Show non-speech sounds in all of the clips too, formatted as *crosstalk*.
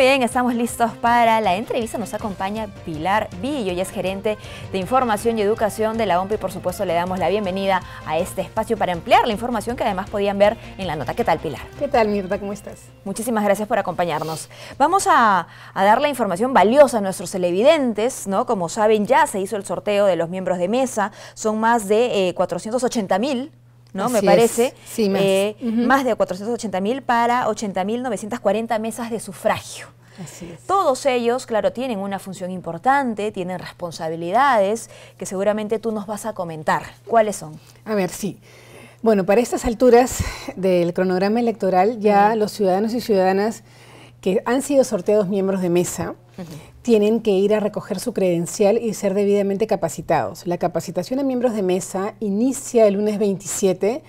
bien, estamos listos para la entrevista. Nos acompaña Pilar Villo, ella es gerente de información y educación de la y Por supuesto, le damos la bienvenida a este espacio para ampliar la información que además podían ver en la nota. ¿Qué tal, Pilar? ¿Qué tal, Mirta? ¿Cómo estás? Muchísimas gracias por acompañarnos. Vamos a, dar la información valiosa a nuestros televidentes, ¿no? Como saben, ya se hizo el sorteo de los miembros de mesa. Son más de 480 eh, mil ¿no? me parece. Eh, más. de 480.000 para 80.940 mesas de sufragio. Todos ellos, claro, tienen una función importante, tienen responsabilidades que seguramente tú nos vas a comentar. ¿Cuáles son? A ver, sí. Bueno, para estas alturas del cronograma electoral ya los ciudadanos y ciudadanas que han sido sorteados miembros de mesa tienen que ir a recoger su credencial y ser debidamente capacitados. La capacitación a miembros de mesa inicia el lunes 27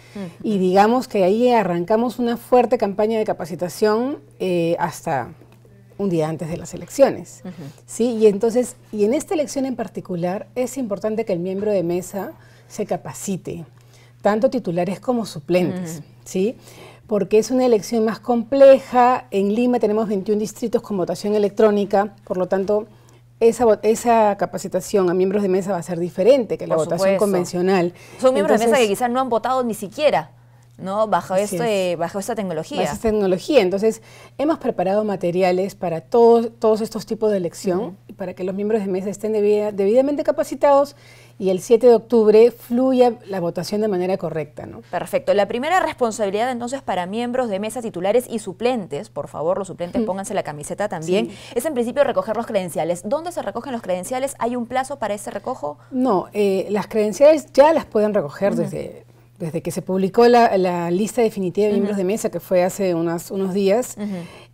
y digamos que ahí arrancamos una fuerte campaña de capacitación eh, hasta un día antes de las elecciones. ¿sí? Y entonces, y en esta elección en particular, es importante que el miembro de mesa se capacite, tanto titulares como suplentes. ¿sí? porque es una elección más compleja. En Lima tenemos 21 distritos con votación electrónica, por lo tanto, esa, esa capacitación a miembros de mesa va a ser diferente que la votación convencional. Son miembros de mesa que quizás no han votado ni siquiera. ¿no? Bajo, este, bajo esta tecnología. Bajo tecnología. Entonces, hemos preparado materiales para todos, todos estos tipos de elección para que los miembros de mesa estén debidamente capacitados y el 7 de octubre fluya la votación de manera correcta. ¿no? Perfecto. La primera responsabilidad entonces para miembros de mesa titulares y suplentes, por favor, los suplentes pónganse la camiseta también, es en principio recoger los credenciales. ¿Dónde se recogen los credenciales? ¿Hay un plazo para ese recojo? No, eh, las credenciales ya las pueden recoger desde desde que se publicó la, lista definitiva de miembros de mesa, que fue hace unos, unos días,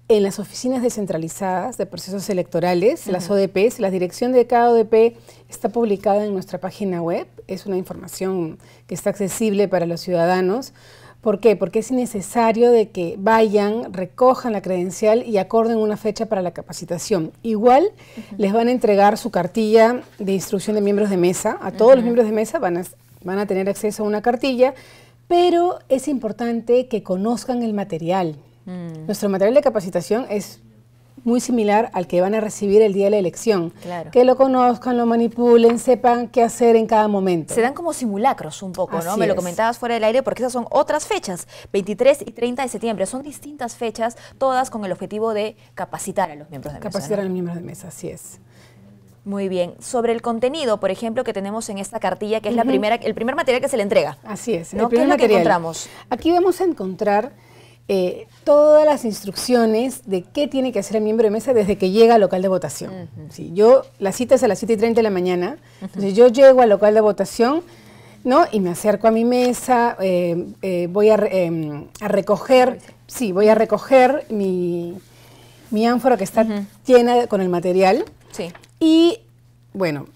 en las oficinas descentralizadas de procesos electorales, las ODPs, la dirección de cada ODP está publicada en nuestra página web. Es una información que está accesible para los ciudadanos. ¿Por qué? Porque es necesario de que vayan, recojan la credencial y acorden una fecha para la capacitación. Igual les van a entregar su cartilla de instrucción de miembros de mesa. A todos los miembros de mesa van a van a tener acceso a una cartilla, pero es importante que conozcan el material. Mm. Nuestro material de capacitación es muy similar al que van a recibir el día de la elección. Que lo conozcan, lo manipulen, sepan qué hacer en cada momento. Se dan como simulacros un poco, ¿no? Me lo comentabas fuera del aire porque esas son otras fechas, 23 y 30 de septiembre. Son distintas fechas, todas con el objetivo de capacitar a los miembros de mesa. Capacitar a los miembros de mesa, así es. Muy bien. Sobre el contenido, por ejemplo, que tenemos en esta cartilla, que es la primera, el primer material que se le entrega. Así es. El lo que encontramos? Aquí vamos a encontrar eh, todas las instrucciones de qué tiene que hacer el miembro de mesa desde que llega al local de votación. yo, la cita es a las 7 y 30 de la mañana, entonces yo llego al local de votación ¿no? y me acerco a mi mesa, eh, eh, voy a, em, recoger, sí, voy a recoger mi, mi ánfora que está llena con el material. Sí. Y bueno,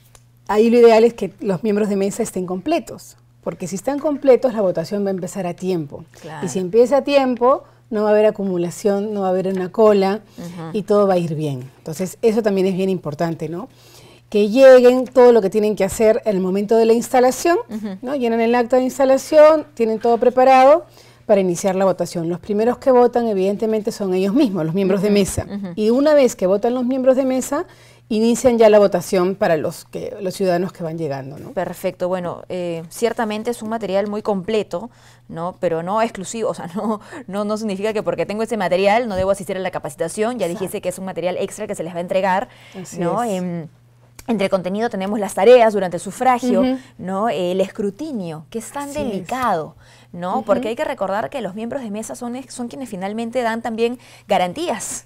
ahí lo ideal es que los miembros de mesa estén completos, porque si están completos la votación va a empezar a tiempo. Y si empieza a tiempo, no va a haber acumulación, no va a haber una cola y todo va a ir bien. Entonces, eso también es bien importante, ¿no? Que lleguen todo lo que tienen que hacer en el momento de la instalación, ¿no? Llenan el acta de instalación, tienen todo preparado para iniciar la votación. Los primeros que votan, evidentemente, son ellos mismos, los miembros de mesa. Y una vez que votan los miembros de mesa, inician ya la votación para los, que, los ciudadanos que van llegando. ¿no? Perfecto, bueno, eh, ciertamente es un material muy completo, ¿no? pero no exclusivo, *laughs* o sea, no, no, no significa que porque tengo ese material no debo asistir a la capacitación, ya dijiste que es un material extra que se les va a entregar. ¿no? Em, entre contenido tenemos las tareas durante el sufragio, ¿no? El escrutinio, que es tan delicado, ¿no? Porque hay que recordar que los miembros de mesa son, son quienes finalmente dan también garantías.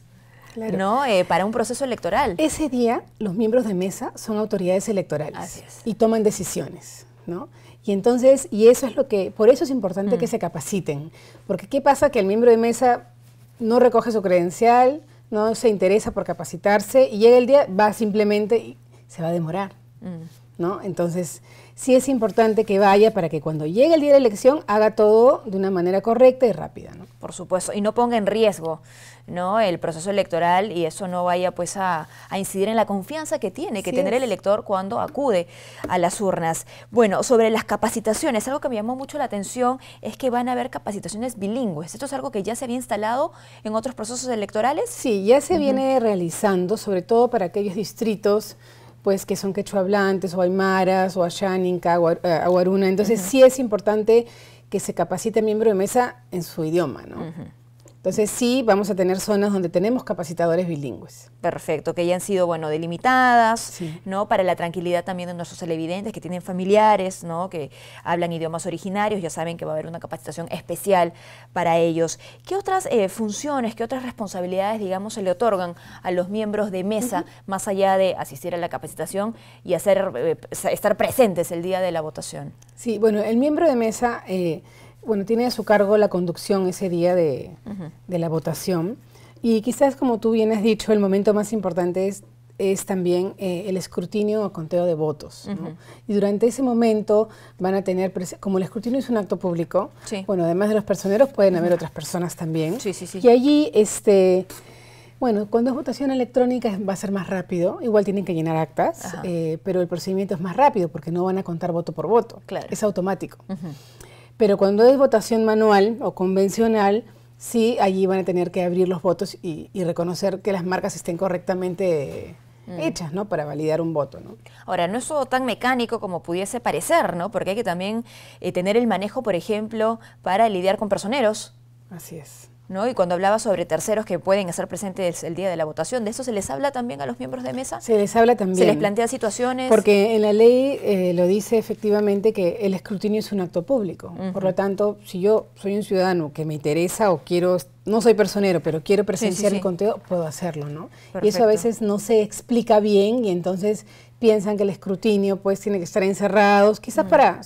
¿no? Eh, para un proceso electoral. Ese día, los miembros de mesa son autoridades electorales y toman decisiones, ¿no? Y entonces, y eso es lo que, por eso es importante que se capaciten, porque ¿qué pasa? Que el miembro de mesa no recoge su credencial, no se interesa por capacitarse y llega el día, va simplemente se va a demorar. Mm. ¿no? Entonces, sí es importante que vaya para que cuando llegue el día de la elección haga todo de una manera correcta y rápida. ¿no? Por supuesto, y no ponga en riesgo ¿no? el proceso electoral y eso no vaya pues a, incidir en la confianza que tiene que tener el elector cuando acude a las urnas. Bueno, sobre las capacitaciones, algo que me llamó mucho la atención es que van a haber capacitaciones bilingües. ¿Esto es algo que ya se había instalado en otros procesos electorales? Sí, ya se viene realizando, sobre todo para aquellos distritos pues que son quechua hablantes o aymaras o ashaninka, eh, aguaruna. Entonces sí es importante que se capacite miembro de mesa en su idioma, ¿no? Entonces sí vamos a tener zonas donde tenemos capacitadores bilingües. Perfecto, que ya han sido bueno delimitadas, ¿no? Para la tranquilidad también de nuestros televidentes que tienen familiares, ¿no? Que hablan idiomas originarios, ya saben que va a haber una capacitación especial para ellos. ¿Qué otras eh, funciones, qué otras responsabilidades, digamos, se le otorgan a los miembros de mesa más allá de asistir a la capacitación y hacer eh, estar presentes el día de la votación? Sí, bueno, el miembro de mesa eh, bueno, tiene a su cargo la conducción ese día de, la votación. Y quizás, como tú bien has dicho, el momento más importante es también eh, el escrutinio o conteo de votos. Y durante ese momento van a tener, como el escrutinio es un acto público, bueno, además de los personeros pueden haber otras personas también. Sí, sí, y allí, este, bueno, cuando es votación electrónica va a ser más rápido, igual tienen que llenar actas, eh, pero el procedimiento es más rápido porque no van a contar voto por voto, claro. es automático. Pero cuando es votación manual o convencional, sí, allí van a tener que abrir los votos y, reconocer que las marcas estén correctamente mm. hechas, ¿no? Para validar un voto, Ahora, no es todo tan mecánico como pudiese parecer, ¿no? Porque hay que también eh, tener el manejo, por ejemplo, para lidiar con personeros. Así es. ¿No? Y cuando hablaba sobre terceros que pueden estar presentes el día de la votación, ¿de eso se les habla también a los miembros de mesa? Se les habla también. ¿Se les plantea situaciones? Porque en la ley eh, lo dice efectivamente que el escrutinio es un acto público. Por lo tanto, si yo soy un ciudadano que me interesa o quiero, no soy personero, pero quiero presenciar el conteo, puedo hacerlo, ¿no? Y eso a veces no se explica bien y entonces piensan que el escrutinio pues tiene que estar encerrados, quizás para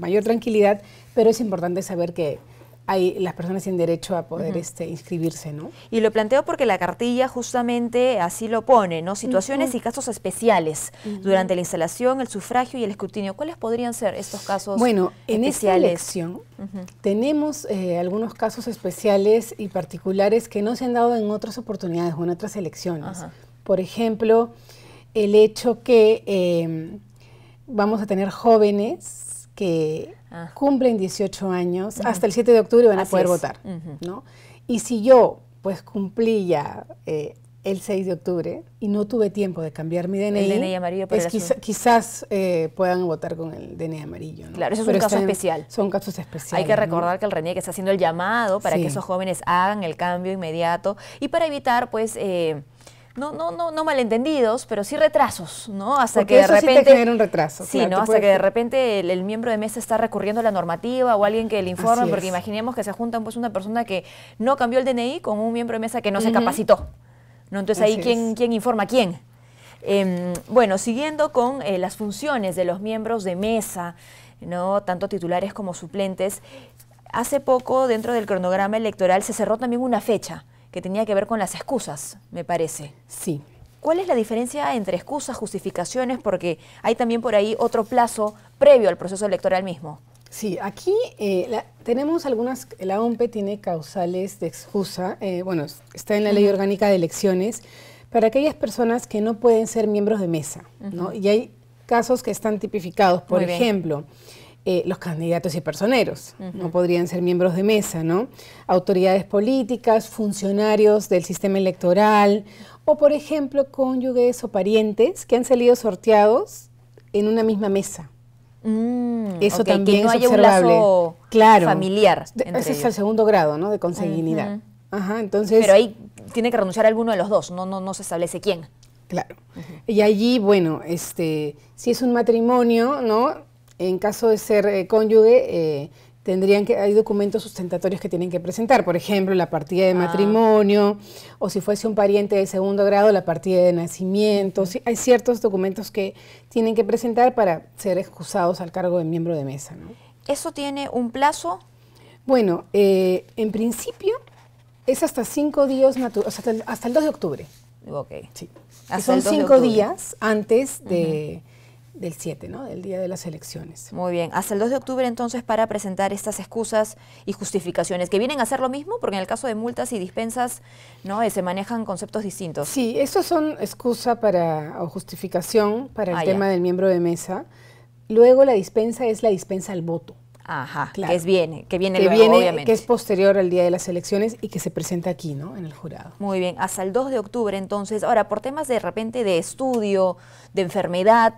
mayor tranquilidad, pero es importante saber que hay, las personas sin derecho a poder este, inscribirse, ¿no? Y lo planteo porque la cartilla justamente así lo pone, ¿no? Situaciones y casos especiales durante la instalación, el sufragio y el escrutinio. ¿Cuáles podrían ser estos casos Bueno, en esta elección tenemos eh, algunos casos especiales y particulares que no se han dado en otras oportunidades o en otras elecciones. Por ejemplo, el hecho que em, vamos a tener jóvenes que ah. cumplen 18 años, hasta el 7 de octubre van a poder votar, ¿no? Y si yo, pues, cumplí ya eh, el 6 de octubre y no tuve tiempo de cambiar mi DNI, amarillo quizás eh, puedan votar con el DNI amarillo. Claro, eso es un caso especial. Son casos especiales. Hay que recordar que el RENIEC está haciendo el llamado para que esos jóvenes hagan el cambio inmediato y para evitar, pues... Eh, no, no, no, malentendidos, pero sí retrasos, ¿no? Hasta que de repente. Sí un retraso. Sí, ¿no? Hasta que de repente el, miembro de mesa está recurriendo a la normativa o alguien que le informe, porque imaginemos que se juntan pues una persona que no cambió el DNI con un miembro de mesa que no se capacitó. ¿no? Entonces ahí quién, quién informa quién. Em, bueno, siguiendo con eh, las funciones de los miembros de mesa, ¿no? tanto titulares como suplentes, hace poco dentro del cronograma electoral se cerró también una fecha que tenía que ver con las excusas, me parece. Sí. ¿Cuál es la diferencia entre excusas, justificaciones? Porque hay también por ahí otro plazo previo al proceso electoral mismo. Sí, aquí eh, tenemos algunas, la OMP tiene causales de excusa, eh, bueno, está en la ley orgánica de elecciones, para aquellas personas que no pueden ser miembros de mesa, ¿no? Y hay casos que están tipificados, por ejemplo. Eh, los candidatos y personeros, no podrían ser miembros de mesa, ¿no? Autoridades políticas, funcionarios del sistema electoral, o por ejemplo cónyuges o parientes que han salido sorteados en una misma mesa. Mm, Eso también que no es claro. familiar. Ese es el segundo grado, ¿no? De consanguinidad. Ajá, entonces. Pero ahí tiene que renunciar alguno de los dos, no, no, no se establece quién. Claro. Y allí, bueno, este, si es un matrimonio, ¿no? en caso de ser eh, cónyuge, eh, tendrían que, hay documentos sustentatorios que tienen que presentar, por ejemplo, la partida de ah. matrimonio, o si fuese un pariente de segundo grado, la partida de nacimiento. hay ciertos documentos que tienen que presentar para ser excusados al cargo de miembro de mesa. ¿Eso tiene un plazo? Bueno, eh, en principio es hasta cinco días, o hasta, el, 2 de octubre. Ok. son cinco días antes de del 7, ¿no? del día de las elecciones. Muy bien, hasta el 2 de octubre entonces para presentar estas excusas y justificaciones, que vienen a ser lo mismo, porque en el caso de multas y dispensas no eh, se manejan conceptos distintos. Sí, estos son excusa para, o justificación para el ah, tema del miembro de mesa. Luego la dispensa es la dispensa al voto. Ajá, claro. que es viene, que viene que viene, obviamente. Que es posterior al día de las elecciones y que se presenta aquí, ¿no? En el jurado. Muy bien, hasta el 2 de octubre entonces. Ahora, por temas de repente de estudio, de enfermedad,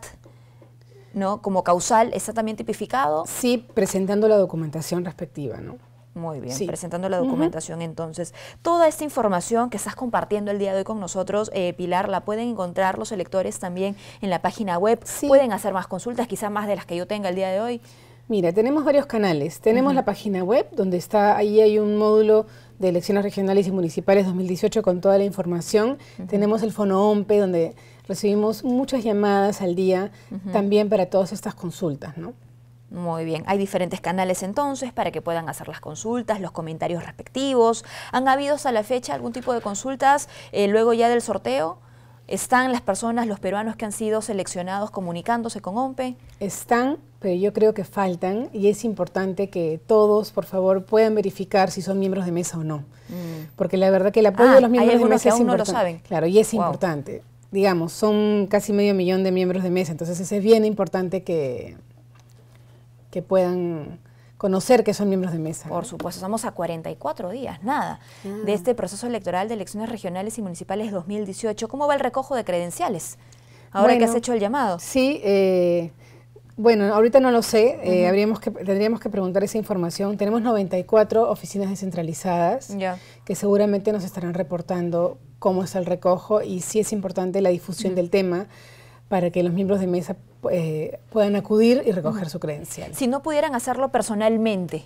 ¿no? Como causal, ¿está también tipificado? Sí, presentando la documentación respectiva, ¿no? Muy bien, presentando la documentación entonces. Toda esta información que estás compartiendo el día de hoy con nosotros, eh, Pilar, la pueden encontrar los electores también en la página web. Pueden hacer más consultas, quizás más de las que yo tenga el día de hoy. Mira, tenemos varios canales. Tenemos la página web, donde está, ahí hay un módulo de elecciones regionales y municipales 2018 con toda la información. Tenemos el FonoOMPE, donde recibimos muchas llamadas al día también para todas estas consultas, ¿no? Muy bien, hay diferentes canales entonces para que puedan hacer las consultas, los comentarios respectivos. ¿Han habido hasta la fecha algún tipo de consultas eh, luego ya del sorteo? ¿Están las personas, los peruanos que han sido seleccionados comunicándose con OMPE? Están, pero yo creo que faltan y es importante que todos, por favor, puedan verificar si son miembros de mesa o no. Mm. Porque la verdad que el apoyo de ah, los miembros de mesa lo saben. Claro, y es importante digamos, son casi medio millón de miembros de mesa, entonces es bien importante que, que puedan conocer que son miembros de mesa. Por supuesto, estamos a 44 días, nada, de este proceso electoral de elecciones regionales y municipales 2018. ¿Cómo va el recojo de credenciales? Ahora que has hecho el llamado. Sí, eh, bueno, ahorita no lo sé, eh, tendríamos que preguntar esa información. Tenemos 94 oficinas descentralizadas que seguramente nos estarán reportando cómo está el recojo y si es importante la difusión del tema para que los miembros de mesa eh, puedan acudir y recoger su credencial. Si no pudieran hacerlo personalmente.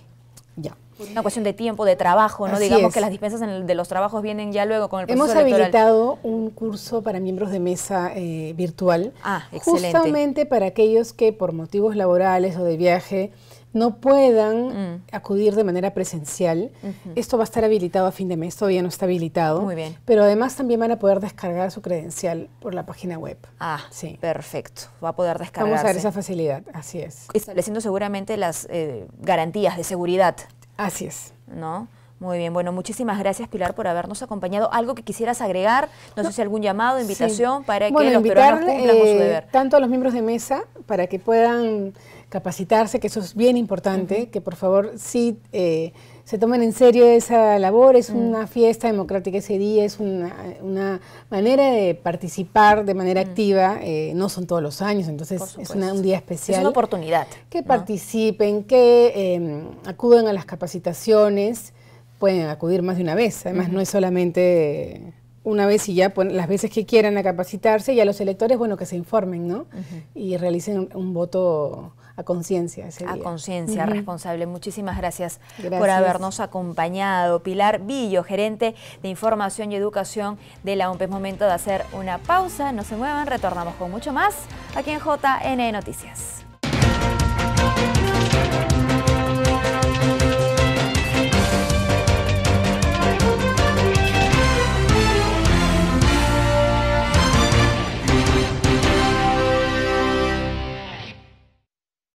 Ya una cuestión de tiempo, de trabajo, ¿no? Digamos que las dispensas de los trabajos vienen ya luego con el proceso Hemos habilitado un curso para miembros de mesa eh, virtual, ah, justamente para aquellos que por motivos laborales o de viaje no puedan mm. acudir de manera presencial. Esto va a estar habilitado a fin de mes, todavía no está habilitado. Muy bien. Pero además también van a poder descargar su credencial por la página web. Ah, sí. Perfecto, va a poder descargar. Vamos a dar esa facilidad, así es. Estableciendo seguramente las eh, garantías de seguridad Así es. ¿No? Muy bien, bueno, muchísimas gracias Pilar por habernos acompañado. ¿Algo que quisieras agregar? No, sé si algún llamado, invitación para que los peruanos cumplan su eh, deber. Tanto a los miembros de mesa para que puedan capacitarse, que eso es bien importante, que por favor sí... Eh, se toman en serio esa labor. Es mm. una fiesta democrática ese día, es una, manera de participar de manera mm. activa. Eh, no son todos los años, entonces es un día especial. Es una oportunidad. Que participen, que em, acudan a las capacitaciones. Pueden acudir más de una vez. Además, no es solamente una vez y ya las veces que quieran a capacitarse y a los electores, bueno, que se informen, ¿no? Y realicen un voto a conciencia ese día. A conciencia, responsable. Muchísimas gracias, por habernos acompañado. Pilar Villo, gerente de Información y Educación de la OMP. Es momento de hacer una pausa. No se muevan, retornamos con mucho más aquí en JN Noticias.